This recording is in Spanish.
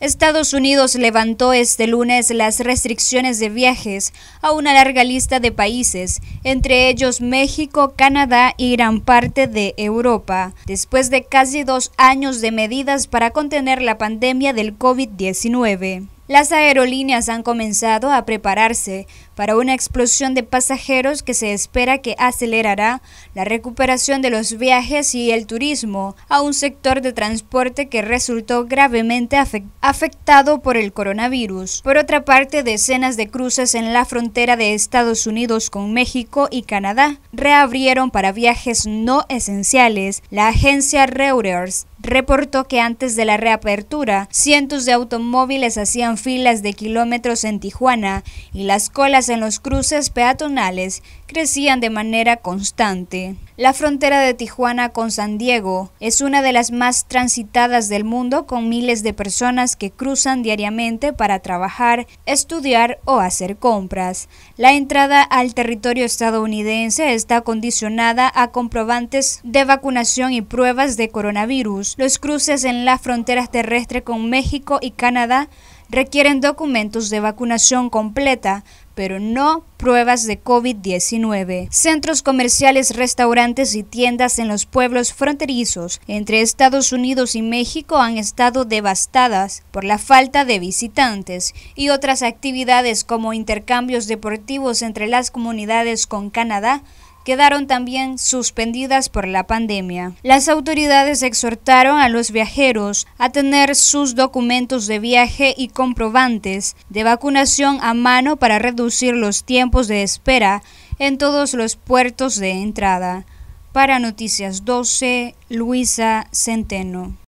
Estados Unidos levantó este lunes las restricciones de viajes a una larga lista de países, entre ellos México, Canadá y gran parte de Europa, después de casi dos años de medidas para contener la pandemia del COVID-19 las aerolíneas han comenzado a prepararse para una explosión de pasajeros que se espera que acelerará la recuperación de los viajes y el turismo a un sector de transporte que resultó gravemente afectado por el coronavirus. Por otra parte, decenas de cruces en la frontera de Estados Unidos con México y Canadá reabrieron para viajes no esenciales. La agencia Reuters reportó que antes de la reapertura, cientos de automóviles hacían filas de kilómetros en Tijuana y las colas en los cruces peatonales crecían de manera constante. La frontera de Tijuana con San Diego es una de las más transitadas del mundo con miles de personas que cruzan diariamente para trabajar, estudiar o hacer compras. La entrada al territorio estadounidense está condicionada a comprobantes de vacunación y pruebas de coronavirus. Los cruces en las fronteras terrestres con México y Canadá requieren documentos de vacunación completa, pero no pruebas de COVID-19. Centros comerciales, restaurantes y tiendas en los pueblos fronterizos entre Estados Unidos y México han estado devastadas por la falta de visitantes y otras actividades como intercambios deportivos entre las comunidades con Canadá quedaron también suspendidas por la pandemia. Las autoridades exhortaron a los viajeros a tener sus documentos de viaje y comprobantes de vacunación a mano para reducir los tiempos de espera en todos los puertos de entrada. Para Noticias 12, Luisa Centeno.